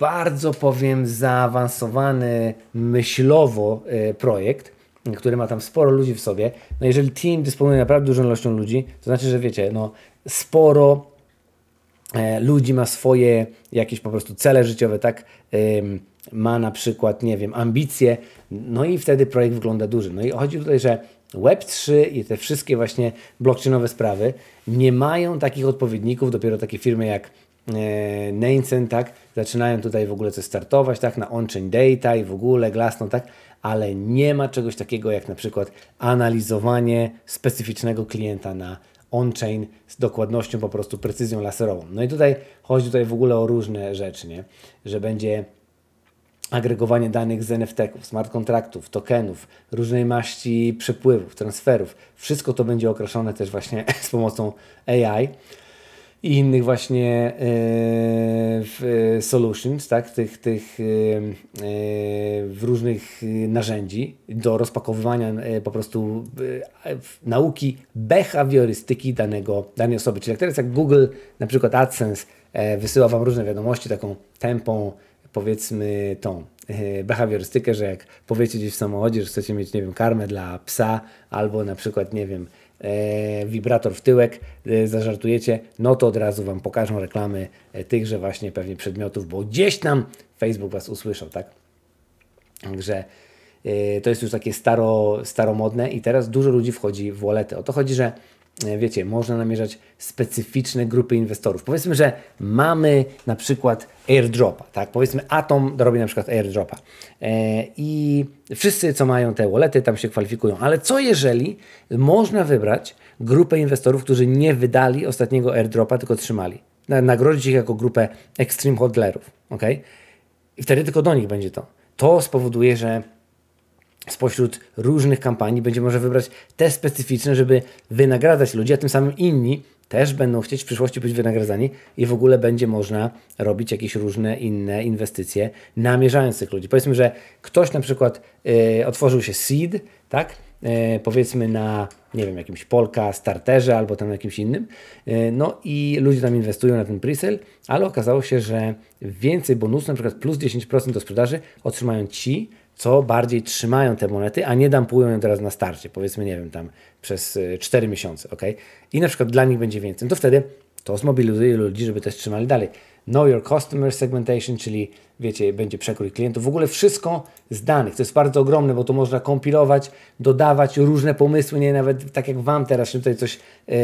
bardzo, powiem, zaawansowany myślowo projekt który ma tam sporo ludzi w sobie, no jeżeli team dysponuje naprawdę dużą ilością ludzi, to znaczy, że wiecie, no sporo e, ludzi ma swoje jakieś po prostu cele życiowe, tak? ma na przykład, nie wiem, ambicje, no i wtedy projekt wygląda duży. No i chodzi tutaj, że Web3 i te wszystkie właśnie blockchainowe sprawy nie mają takich odpowiedników, dopiero takie firmy jak e, Naincent, tak, zaczynają tutaj w ogóle coś startować, tak, na OnChain data i w ogóle Glassno, tak, ale nie ma czegoś takiego jak na przykład analizowanie specyficznego klienta na on-chain z dokładnością, po prostu precyzją laserową. No i tutaj chodzi tutaj w ogóle o różne rzeczy, nie? że będzie agregowanie danych z nft ów smart kontraktów, tokenów, różnej maści przepływów, transferów. Wszystko to będzie określone też właśnie (laughs) z pomocą AI i innych właśnie e, w e, solutions, tak, tych, tych e, w różnych narzędzi do rozpakowywania po prostu nauki behawiorystyki danego, danej osoby. Czyli jak teraz jak Google, na przykład AdSense wysyła Wam różne wiadomości, taką tempą, powiedzmy tą behawiorystykę, że jak powiecie gdzieś w samochodzie, że chcecie mieć, nie wiem, karmę dla psa albo na przykład, nie wiem, E, wibrator w tyłek, e, zażartujecie, no to od razu Wam pokażą reklamy e, tychże właśnie pewnie przedmiotów, bo gdzieś tam Facebook Was usłyszał, tak? Także to jest już takie staro, staromodne i teraz dużo ludzi wchodzi w wolety. O to chodzi, że E, wiecie, można namierzać specyficzne grupy inwestorów. Powiedzmy, że mamy na przykład airdropa, tak? Powiedzmy, Atom robi na przykład airdropa e, i wszyscy, co mają te wallety, tam się kwalifikują. Ale co jeżeli można wybrać grupę inwestorów, którzy nie wydali ostatniego airdropa, tylko trzymali? Nagrodzić ich jako grupę extreme hodlerów, ok? I wtedy tylko do nich będzie to. To spowoduje, że spośród różnych kampanii będzie może wybrać te specyficzne, żeby wynagradzać ludzi, a tym samym inni też będą chcieć w przyszłości być wynagradzani i w ogóle będzie można robić jakieś różne inne inwestycje namierzając tych ludzi. Powiedzmy, że ktoś na przykład yy, otworzył się seed, tak? Yy, powiedzmy na, nie wiem, jakimś Polka, starterze albo tam jakimś innym. Yy, no i ludzie tam inwestują na ten presale, ale okazało się, że więcej bonusu, na przykład plus 10% do sprzedaży otrzymają ci, co bardziej trzymają te monety, a nie dampują je teraz na starcie, powiedzmy, nie wiem, tam przez 4 y, miesiące, ok? I na przykład dla nich będzie więcej, no to wtedy to zmobilizuje ludzi, żeby też trzymali dalej. Know your customer segmentation, czyli wiecie, będzie przekrój klientów, w ogóle wszystko z danych. To jest bardzo ogromne, bo to można kompilować, dodawać różne pomysły, nie nawet tak jak Wam teraz się tutaj coś yy,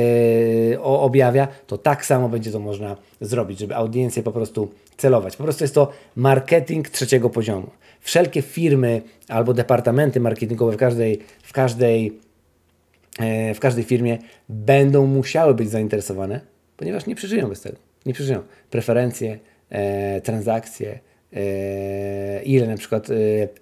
objawia, to tak samo będzie to można zrobić, żeby audiencję po prostu celować. Po prostu jest to marketing trzeciego poziomu wszelkie firmy albo departamenty marketingowe w każdej, w każdej, e, w każdej firmie będą musiały być zainteresowane, ponieważ nie przeżyją bez tego. Nie przeżyją. Preferencje, e, transakcje, e, ile na przykład, e,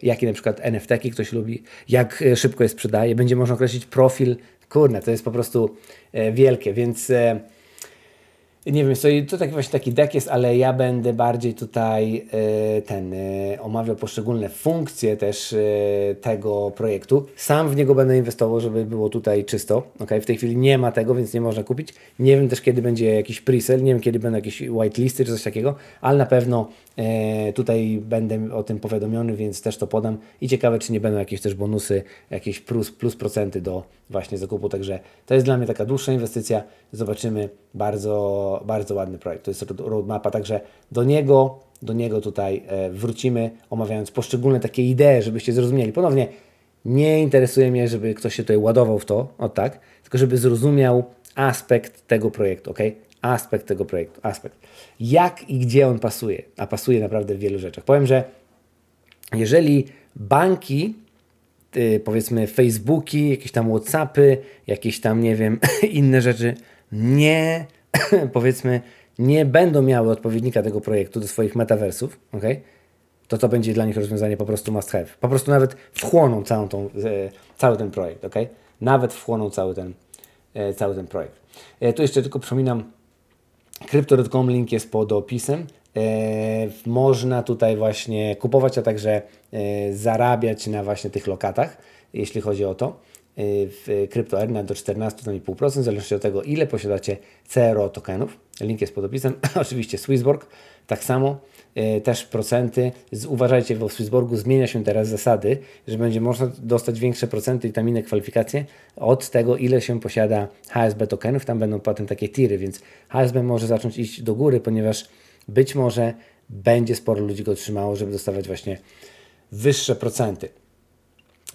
jakie na przykład nft ktoś lubi, jak szybko je sprzedaje, będzie można określić profil. Kurna, to jest po prostu e, wielkie, więc e, nie wiem, sobie, to taki właśnie taki dek jest, ale ja będę bardziej tutaj y, ten y, omawiał poszczególne funkcje też y, tego projektu. Sam w niego będę inwestował, żeby było tutaj czysto. Ok, w tej chwili nie ma tego, więc nie można kupić. Nie wiem też kiedy będzie jakiś presell, nie wiem kiedy będą jakieś whitelisty czy coś takiego, ale na pewno tutaj będę o tym powiadomiony, więc też to podam i ciekawe czy nie będą jakieś też bonusy, jakieś plus, plus procenty do właśnie zakupu, także to jest dla mnie taka dłuższa inwestycja. Zobaczymy bardzo, bardzo ładny projekt. To jest roadmapa, także do niego, do niego tutaj e, wrócimy, omawiając poszczególne takie idee, żebyście zrozumieli. Ponownie, nie interesuje mnie, żeby ktoś się tutaj ładował w to, o tak, tylko żeby zrozumiał aspekt tego projektu, ok? Aspekt tego projektu, aspekt. Jak i gdzie on pasuje, a pasuje naprawdę w wielu rzeczach. Powiem, że jeżeli banki, y, powiedzmy Facebooki, jakieś tam Whatsappy, jakieś tam, nie wiem, (laughs) inne rzeczy nie, (clears throat) powiedzmy, nie będą miały odpowiednika tego projektu do swoich metaversów, okay? to to będzie dla nich rozwiązanie po prostu must have. Po prostu nawet wchłoną całą tą, e, cały ten projekt. OK? Nawet wchłoną cały ten, e, cały ten projekt. E, tu jeszcze tylko przypominam, Crypto.com link jest pod opisem. E, można tutaj właśnie kupować, a także e, zarabiać na właśnie tych lokatach, jeśli chodzi o to w kryptoarena do 14,5%, w zależności od tego, ile posiadacie CRO tokenów. Link jest pod opisem. (clears throat) Oczywiście Swissborg, tak samo e, też procenty. Uważajcie, bo w Swissborgu zmienia się teraz zasady, że będzie można dostać większe procenty i tam inne kwalifikacje od tego, ile się posiada HSB tokenów. Tam będą potem takie tiry, więc HSB może zacząć iść do góry, ponieważ być może będzie sporo ludzi go trzymało, żeby dostawać właśnie wyższe procenty.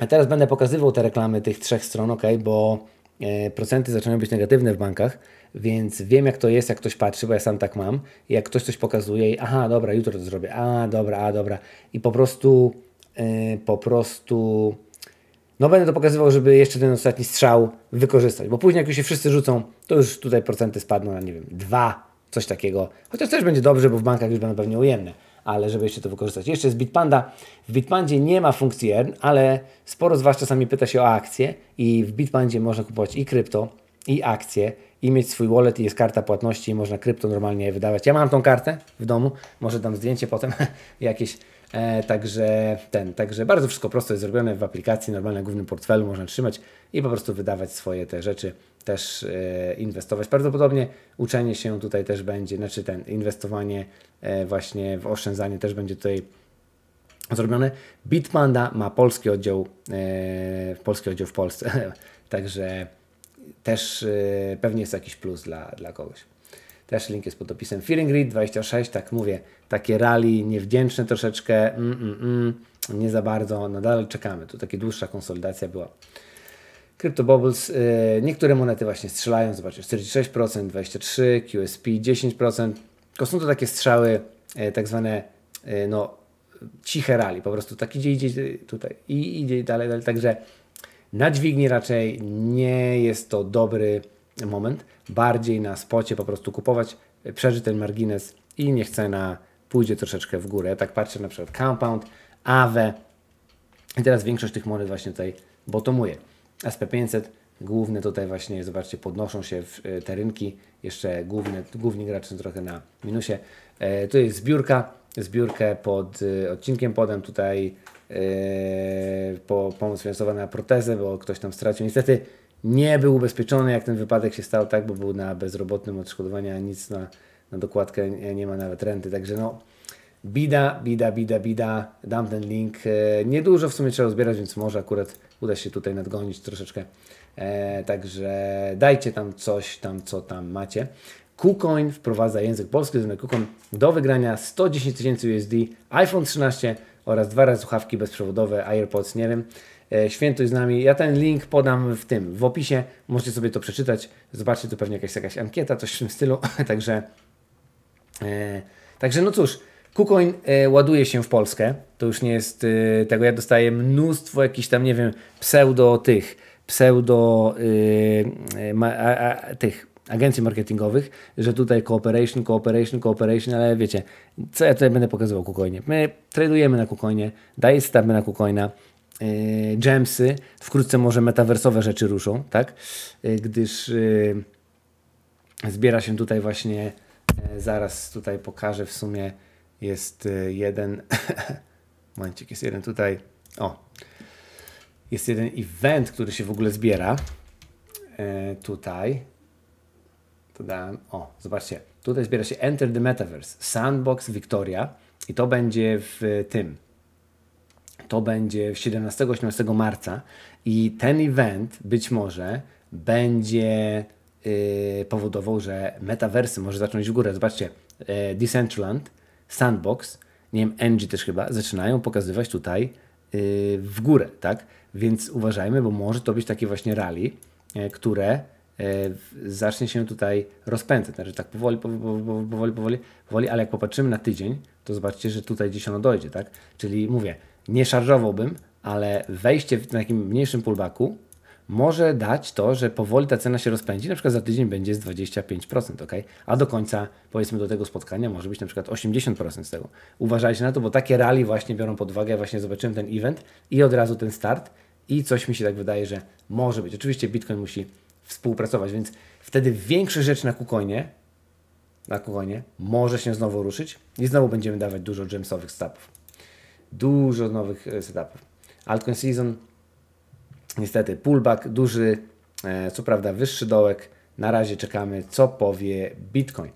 A Teraz będę pokazywał te reklamy tych trzech stron, ok, bo e, procenty zaczynają być negatywne w bankach, więc wiem jak to jest, jak ktoś patrzy, bo ja sam tak mam. Jak ktoś coś pokazuje i aha, dobra, jutro to zrobię, a dobra, a dobra. I po prostu, e, po prostu, no będę to pokazywał, żeby jeszcze ten ostatni strzał wykorzystać, bo później jak już się wszyscy rzucą, to już tutaj procenty spadną na, nie wiem, dwa, coś takiego. Chociaż też będzie dobrze, bo w bankach już będą pewnie ujemne ale żeby jeszcze to wykorzystać. Jeszcze jest Bitpanda. W Bitpandzie nie ma funkcji earn, ale sporo z Was czasami pyta się o akcje i w Bitpandzie można kupować i krypto, i akcje, i mieć swój wallet, i jest karta płatności, i można krypto normalnie wydawać. Ja mam tą kartę w domu, może dam zdjęcie potem (laughs) jakieś E, także ten, także bardzo wszystko prosto jest zrobione w aplikacji, normalnie w głównym portfelu można trzymać i po prostu wydawać swoje te rzeczy, też e, inwestować. Prawdopodobnie uczenie się tutaj też będzie, znaczy ten inwestowanie e, właśnie w oszczędzanie też będzie tutaj zrobione. Bitmanda ma polski oddział, e, polski oddział w Polsce, (laughs) także też e, pewnie jest jakiś plus dla, dla kogoś. Też link jest pod opisem. Fearing Grid 26, tak mówię, takie rally niewdzięczne troszeczkę, mm, mm, mm, nie za bardzo, nadal no, czekamy. Tu taka dłuższa konsolidacja była. Crypto Bubbles, yy, niektóre monety właśnie strzelają, zobaczcie, 46%, 23%, QSP 10%. To są to takie strzały, yy, tak zwane, yy, no, ciche rally, po prostu tak idzie, idzie tutaj i idzie dalej, dalej. Także na dźwigni raczej nie jest to dobry moment, bardziej na spocie po prostu kupować, e, przeżyć ten margines i niech cena pójdzie troszeczkę w górę. Tak patrzę na przykład Compound, Awe i teraz większość tych monet właśnie tutaj botomuje. SP500 główne tutaj właśnie, zobaczcie, podnoszą się w e, te rynki, jeszcze główne, główni gracze trochę na minusie. E, tu jest zbiórka, zbiórkę pod e, odcinkiem podam tutaj e, po, pomoc finansowa na protezę, bo ktoś tam stracił. Niestety nie był ubezpieczony, jak ten wypadek się stał, tak, bo był na bezrobotnym odszkodowania, nic na, na dokładkę nie ma nawet renty. Także no, bida, bida, bida, bida. Dam ten link. E, niedużo w sumie trzeba zbierać, więc może akurat uda się tutaj nadgonić troszeczkę. E, także dajcie tam coś, tam co tam macie. KuCoin wprowadza język polski, znany KuCoin, do wygrania 110 tysięcy USD, iPhone 13 oraz dwa razy słuchawki bezprzewodowe AirPods, nie wiem. E, świętuj z nami. Ja ten link podam w tym, w opisie. Możecie sobie to przeczytać. Zobaczcie, to pewnie jakaś, jakaś ankieta, coś w tym stylu. (laughs) także, e, także no cóż, KuCoin e, ładuje się w Polskę. To już nie jest e, tego. Ja dostaję mnóstwo jakichś tam, nie wiem, pseudo tych, pseudo e, e, ma, a, a, tych agencji marketingowych, że tutaj cooperation, cooperation, cooperation, ale wiecie, co ja tutaj będę pokazywał KuCoinie? My tradujemy na KuCoinie, daję stawmy na KuCoina, gemsy, wkrótce może metaversowe rzeczy ruszą, tak? E, gdyż e, zbiera się tutaj właśnie, e, zaraz tutaj pokażę w sumie, jest jeden, (laughs) momencik, jest jeden tutaj, o, jest jeden event, który się w ogóle zbiera tutaj, to dałem, o, zobaczcie, tutaj zbiera się Enter the Metaverse, Sandbox Victoria i to będzie w tym, to będzie 17-18 marca i ten event być może będzie yy, powodował, że metaversy może zacząć w górę. Zobaczcie, yy, Decentraland, Sandbox, nie wiem, Engie też chyba, zaczynają pokazywać tutaj yy, w górę, tak? Więc uważajmy, bo może to być takie właśnie rally, y, które y, zacznie się tutaj rozpędzać. Znaczy tak powoli, powoli, powoli, powoli, ale jak popatrzymy na tydzień, to zobaczcie, że tutaj gdzieś ono dojdzie, tak? Czyli mówię, nie szarżowałbym, ale wejście w takim mniejszym pullbacku może dać to, że powoli ta cena się rozpędzi, na przykład za tydzień będzie z 25%, ok? A do końca, powiedzmy, do tego spotkania może być na przykład 80% z tego. Uważajcie na to, bo takie rally właśnie biorą pod uwagę. Ja właśnie zobaczyłem ten event i od razu ten start i coś mi się tak wydaje, że może być. Oczywiście Bitcoin musi współpracować, więc wtedy większa rzecz na KuCoinie, na KuCoinie może się znowu ruszyć i znowu będziemy dawać dużo gemsowych stapów dużo nowych e, setupów. Altcoin Season, niestety pullback duży, e, co prawda wyższy dołek. Na razie czekamy, co powie Bitcoin.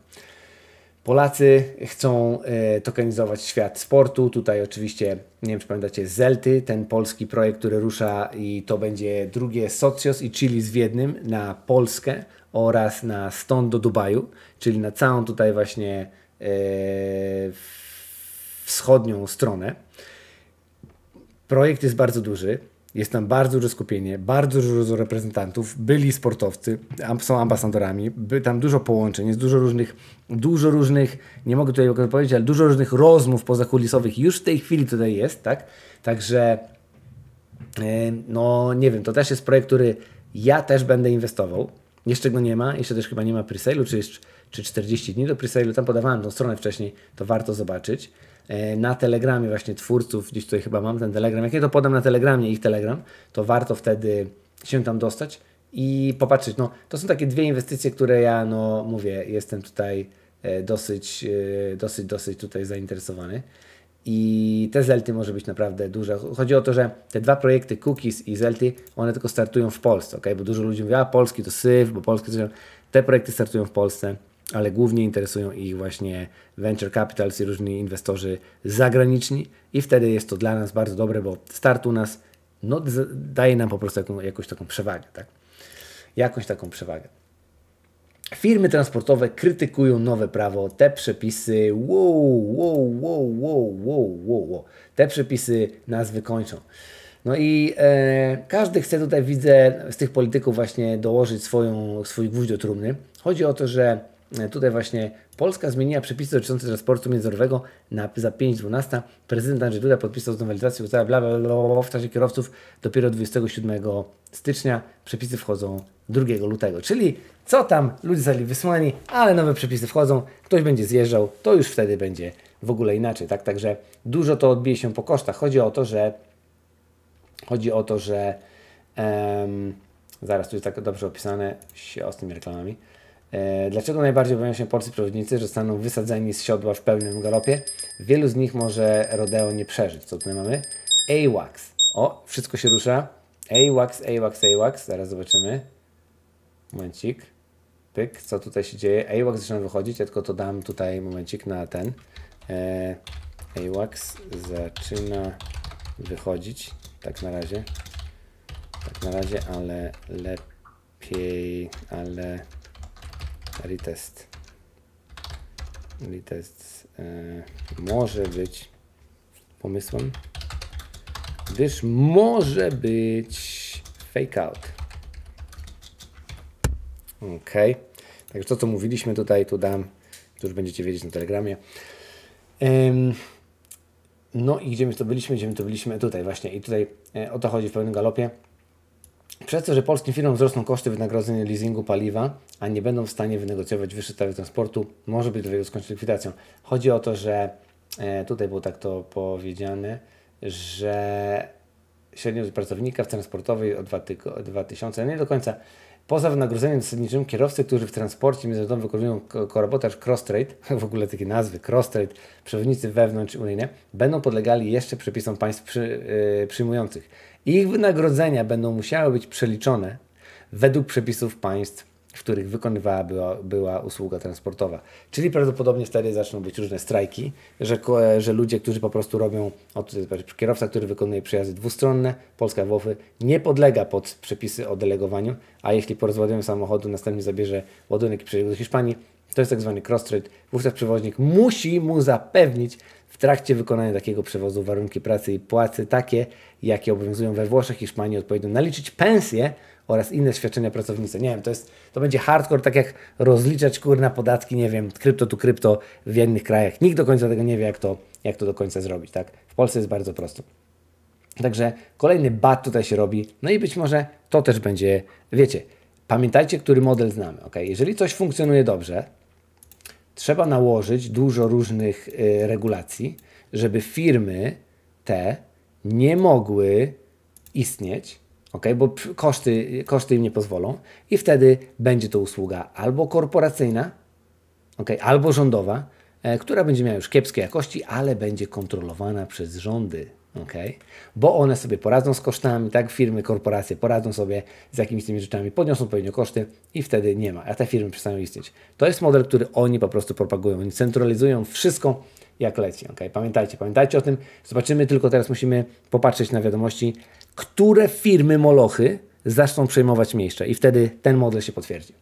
Polacy chcą e, tokenizować świat sportu. Tutaj oczywiście, nie wiem czy pamiętacie, Zelty, ten polski projekt, który rusza i to będzie drugie Socios i Chili z jednym na Polskę oraz na stąd do Dubaju, czyli na całą tutaj właśnie yy, wschodnią stronę. Projekt jest bardzo duży, jest tam bardzo duże skupienie, bardzo dużo reprezentantów, byli sportowcy, są ambasadorami, by tam dużo połączeń, jest dużo różnych, dużo różnych, nie mogę tutaj powiedzieć, ale dużo różnych rozmów pozakulisowych już w tej chwili tutaj jest, tak? Także e, no nie wiem, to też jest projekt, który ja też będę inwestował. Jeszcze go nie ma, jeszcze też chyba nie ma presale'u, czy, czy 40 dni do presale'u, tam podawałem tą stronę wcześniej, to warto zobaczyć. E, na Telegramie właśnie twórców, gdzieś tutaj chyba mam ten Telegram, jak nie to podam na Telegramie ich Telegram, to warto wtedy się tam dostać i popatrzeć. No, to są takie dwie inwestycje, które ja, no mówię, jestem tutaj e, dosyć, e, dosyć, dosyć tutaj zainteresowany. I te zelty może być naprawdę duże. Chodzi o to, że te dwa projekty Cookies i Zelty, one tylko startują w Polsce, ok? bo dużo ludzi mówi, a polski to syf, bo polski to... Te projekty startują w Polsce ale głównie interesują ich właśnie venture capitals i różni inwestorzy zagraniczni i wtedy jest to dla nas bardzo dobre, bo start u nas no, daje nam po prostu jaką, jakąś taką przewagę, tak? Jakąś taką przewagę. Firmy transportowe krytykują nowe prawo, te przepisy, wow, wow, wow, wow, wow, wow, wow. te przepisy nas wykończą. No i e, każdy chce tutaj, widzę, z tych polityków właśnie dołożyć swoją, swój gwóźdź do trumny. Chodzi o to, że E, tutaj właśnie Polska zmieniła przepisy dotyczące transportu międzynarodowego na, za 5.12. Prezydent Andrzej Duda podpisał z nowelizacją ustawę bla, bla, bla, w czasie kierowców dopiero 27 stycznia. Przepisy wchodzą 2 lutego. Czyli co tam, ludzie zostali wysłani, ale nowe przepisy wchodzą, ktoś będzie zjeżdżał, to już wtedy będzie w ogóle inaczej. Tak, także dużo to odbije się po kosztach. Chodzi o to, że chodzi o to, że em, zaraz tu jest tak dobrze opisane się z tymi reklamami. E, dlaczego najbardziej obawiają się polscy przewodnicy, że staną wysadzeni z siodła w pełnym galopie? Wielu z nich może rodeo nie przeżyć. Co tutaj mamy? AWAX. O, wszystko się rusza. AWAX, AWAX, AWAX. Zaraz zobaczymy. Momencik. Pyk, co tutaj się dzieje? AWAX zaczyna wychodzić, ja tylko to dam tutaj momencik na ten. E, AWAX zaczyna wychodzić. Tak na razie. Tak na razie, ale lepiej, ale retest. Retest e, może być pomysłem, gdyż może być fake out. Ok. Także to, co mówiliśmy tutaj, tu dam. To już będziecie wiedzieć na telegramie. no i gdzie my to byliśmy? Gdzie my to byliśmy? Tutaj właśnie. I tutaj e, o to chodzi w pełnym galopie. Przez to, że polskim firmom wzrosną koszty wynagrodzenia leasingu paliwa, a nie będą w stanie wynegocjować wyższych taryf transportu, może być do skończyć likwidacją. Chodzi o to, że e, tutaj było tak to powiedziane, że średnio pracownika w transportowej o 2000, no nie do końca. Poza wynagrodzeniem zasadniczym kierowcy, którzy w transporcie międzynarodowym wykonują korabotaż cross-trade, (laughs) w ogóle takie nazwy, cross-trade, przewodnicy wewnątrz unijne, będą podlegali jeszcze przepisom państw przy, yy, przyjmujących ich wynagrodzenia będą musiały być przeliczone według przepisów państw, w których wykonywała była, była usługa transportowa. Czyli prawdopodobnie wtedy zaczną być różne strajki, że, że ludzie, którzy po prostu robią, od, kierowca, który wykonuje przejazdy dwustronne, Polska Włochy, nie podlega pod przepisy o delegowaniu, a jeśli po rozładowaniu samochodu następnie zabierze ładunek i przejedzie do Hiszpanii, to jest tak zwany cross-trade. Wówczas przewoźnik musi mu zapewnić w trakcie wykonania takiego przewozu warunki pracy i płacy takie, jakie obowiązują we Włoszech, Hiszpanii, odpowiednio naliczyć pensje oraz inne świadczenia pracownicze. Nie wiem, to, jest, to będzie hardcore, tak jak rozliczać kurna podatki, nie wiem, krypto tu krypto w innych krajach. Nikt do końca tego nie wie, jak to, jak to do końca zrobić, tak? W Polsce jest bardzo prosto. Także kolejny bat tutaj się robi, no i być może to też będzie, wiecie, pamiętajcie, który model znamy, ok? Jeżeli coś funkcjonuje dobrze, trzeba nałożyć dużo różnych y, regulacji, żeby firmy te nie mogły istnieć, ok, bo koszty, koszty im nie pozwolą, i wtedy będzie to usługa albo korporacyjna, ok, albo rządowa, e, która będzie miała już kiepskie jakości, ale będzie kontrolowana przez rządy. Okay? Bo one sobie poradzą z kosztami, tak? Firmy, korporacje poradzą sobie z jakimiś tymi rzeczami, podniosą pewnie koszty i wtedy nie ma, a te firmy przestaną istnieć. To jest model, który oni po prostu propagują. Oni centralizują wszystko jak leci. Okay? Pamiętajcie, pamiętajcie o tym. Zobaczymy, tylko teraz musimy popatrzeć na wiadomości, które firmy molochy zaczną przejmować miejsca i wtedy ten model się potwierdzi.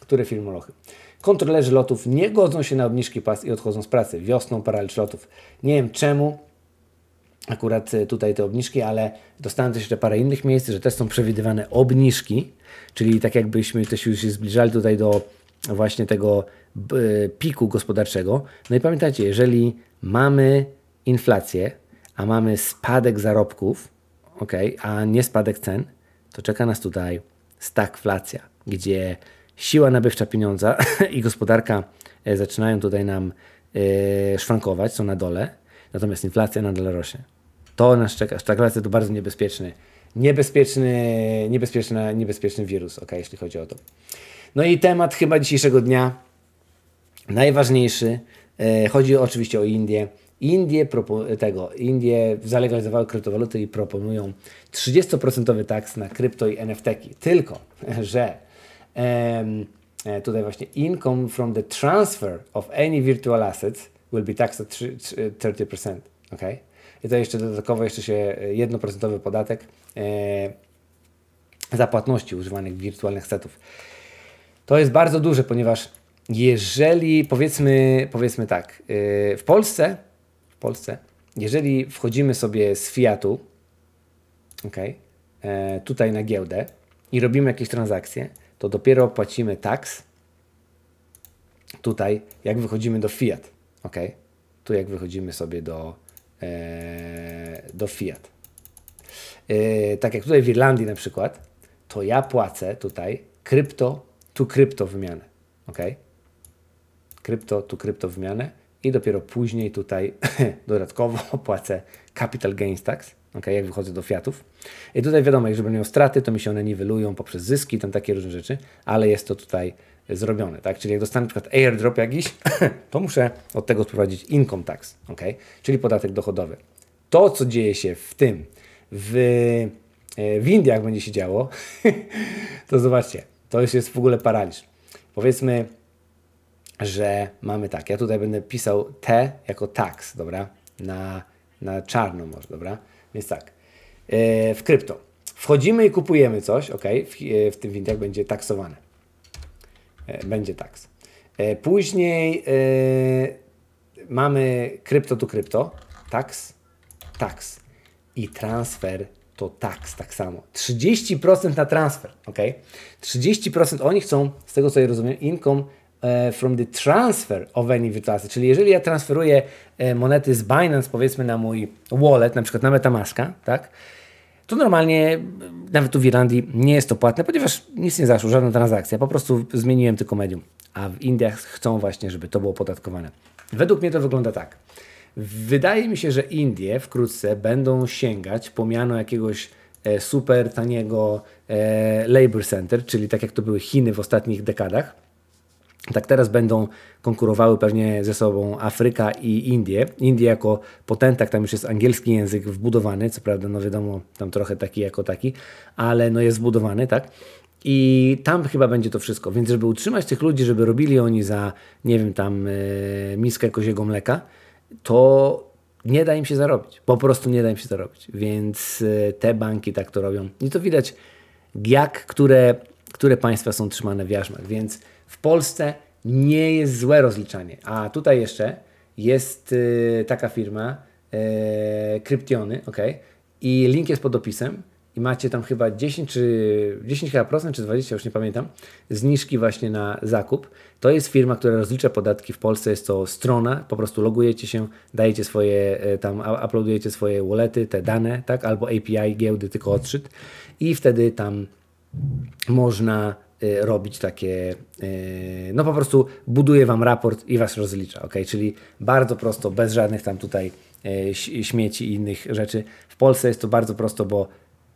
Które firmy molochy? Kontrolerzy lotów nie godzą się na obniżki pas i odchodzą z pracy. Wiosną paraliż lotów. Nie wiem czemu, akurat e, tutaj te obniżki, ale dostałem też jeszcze parę innych miejsc, że też są przewidywane obniżki, czyli tak jakbyśmy też już się zbliżali tutaj do właśnie tego e, piku gospodarczego. No i pamiętajcie, jeżeli mamy inflację, a mamy spadek zarobków, ok, a nie spadek cen, to czeka nas tutaj stagflacja, gdzie siła nabywcza pieniądza (laughs) i gospodarka e, zaczynają tutaj nam e, szwankować, są na dole, natomiast inflacja nadal rośnie. To nas czeka, stagflacja to bardzo niebezpieczny, niebezpieczny, niebezpieczny, niebezpieczny wirus, ok, jeśli chodzi o to. No i temat chyba dzisiejszego dnia, najważniejszy, e, chodzi oczywiście o Indię. Indie, tego, Indie zalegalizowały kryptowaluty i proponują 30% taks na krypto i nft Tylko, (laughs) że e, tutaj właśnie income from the transfer of any virtual assets will be taxed at 30%. Okay? I to jeszcze dodatkowo jeszcze się 1% e, podatek e, za płatności używanych wirtualnych setów. To jest bardzo duże, ponieważ jeżeli powiedzmy, powiedzmy tak, y, w Polsce, w Polsce, jeżeli wchodzimy sobie z Fiatu, okay, e, tutaj na giełdę i robimy jakieś transakcje, to dopiero płacimy tax tutaj, jak wychodzimy do Fiat, ok? Tu jak wychodzimy sobie do, e, do Fiat. E, tak jak tutaj w Irlandii na przykład, to ja płacę tutaj krypto tu krypto wymianę, ok? Krypto, tu krypto wymianę i dopiero później tutaj (laughs) dodatkowo (laughs) płacę capital gains tax, ok? Jak wychodzę do fiatów. I tutaj wiadomo, jeżeli będą straty, to mi się one niwelują poprzez zyski, tam takie różne rzeczy, ale jest to tutaj zrobione, tak? Czyli jak dostanę np. airdrop jakiś, (laughs) to muszę od tego sprowadzić income tax, ok? Czyli podatek dochodowy. To, co dzieje się w tym, w, e, w Indiach będzie się działo, to zobaczcie. To już jest w ogóle paraliż. Powiedzmy, że mamy tak. Ja tutaj będę pisał T jako tax, dobra? Na, na czarno może, dobra? Więc tak. E, w krypto. Wchodzimy i kupujemy coś, ok? W, e, w tym fintech będzie taksowane. E, będzie tax. Później mamy krypto tu krypto, tax, tax i transfer to tax, tak samo. 30% na transfer, ok? 30% oni chcą, z tego co ja rozumiem, income e, from the transfer of any virtual Czyli jeżeli ja transferuję e, monety z Binance, powiedzmy na mój wallet, na przykład na Metamaska, tak? To normalnie, e, nawet tu w Irlandii, nie jest to płatne, ponieważ nic nie zaszło, żadna transakcja. Po prostu zmieniłem tylko medium. A w Indiach chcą właśnie, żeby to było opodatkowane. Według mnie to wygląda tak. Wydaje mi się, że Indie wkrótce będą sięgać po miano jakiegoś e, super taniego e, labor center, czyli tak jak to były Chiny w ostatnich dekadach. Tak teraz będą konkurowały pewnie ze sobą Afryka i Indie. Indie jako potentak, tam już jest angielski język wbudowany, co prawda, no wiadomo, tam trochę taki jako taki, ale no jest wbudowany, tak? I tam chyba będzie to wszystko. Więc żeby utrzymać tych ludzi, żeby robili oni za, nie wiem, tam yy, miskę koziego mleka, to nie da im się zarobić. Po prostu nie da im się zarobić. Więc e, te banki tak to robią. I to widać, jak które, które państwa są trzymane w jarzmach. Więc w Polsce nie jest złe rozliczanie. A tutaj jeszcze jest e, taka firma, e, Kryptiony, ok? I link jest pod opisem i macie tam chyba 10 czy 10 procent, czy 20, już nie pamiętam, zniżki właśnie na zakup. To jest firma, która rozlicza podatki w Polsce, jest to strona, po prostu logujecie się, dajecie swoje, e, tam uploadujecie swoje wallety, te dane, tak, albo API giełdy, tylko odszyt i wtedy tam można e, robić takie, e, no po prostu buduje Wam raport i Was rozlicza, ok? Czyli bardzo prosto, bez żadnych tam tutaj śmieci i innych rzeczy. W Polsce jest to bardzo prosto, bo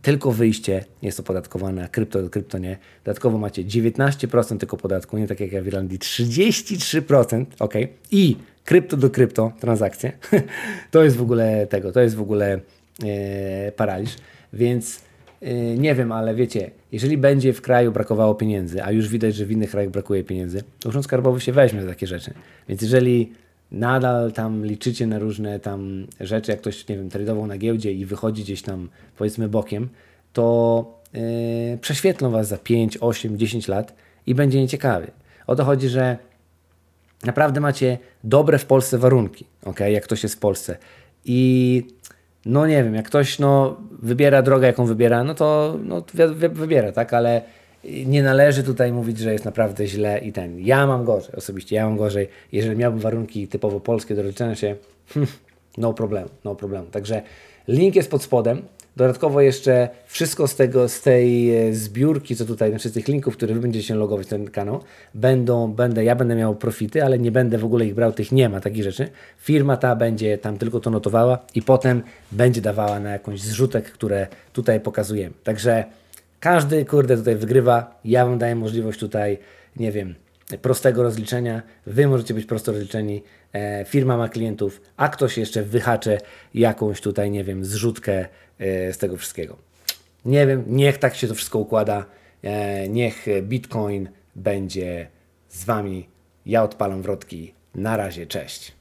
tylko wyjście jest opodatkowane, a krypto do krypto nie. Dodatkowo macie 19% tylko podatku, nie tak jak ja w Irlandii, 33%, ok? I krypto do krypto transakcje, (laughs) to jest w ogóle tego, to jest w ogóle e, paraliż, więc e, nie wiem, ale wiecie, jeżeli będzie w kraju brakowało pieniędzy, a już widać, że w innych krajach brakuje pieniędzy, to Urząd Skarbowy się weźmie za takie rzeczy. Więc jeżeli nadal tam liczycie na różne tam rzeczy, jak ktoś, nie wiem, tradował na giełdzie i wychodzi gdzieś tam, powiedzmy, bokiem, to yy, prześwietlą Was za 5, 8, 10 lat i będzie nieciekawy. O to chodzi, że naprawdę macie dobre w Polsce warunki, ok, jak ktoś jest w Polsce. I no nie wiem, jak ktoś no, wybiera drogę, jaką wybiera, no to no, wybiera, tak, ale nie należy tutaj mówić, że jest naprawdę źle i ten. Ja mam gorzej, osobiście ja mam gorzej. Jeżeli miałbym warunki typowo polskie do leczenia się, (laughs) no problem, no problem. Także link jest pod spodem. Dodatkowo jeszcze wszystko z, tego, z tej e, zbiórki, co tutaj, znaczy z tych linków, które Wy będziecie się logować na ten kanał, będą, będę, ja będę miał profity, ale nie będę w ogóle ich brał, tych nie ma, takich rzeczy. Firma ta będzie tam tylko to notowała i potem będzie dawała na jakąś zrzutek, które tutaj pokazujemy. Także każdy, kurde, tutaj wygrywa. Ja Wam daję możliwość tutaj, nie wiem, prostego rozliczenia. Wy możecie być prosto rozliczeni. E, firma ma klientów, a ktoś jeszcze wyhacze jakąś tutaj, nie wiem, zrzutkę e, z tego wszystkiego. Nie wiem, niech tak się to wszystko układa. E, niech Bitcoin będzie z Wami. Ja odpalam wrotki. Na razie, cześć.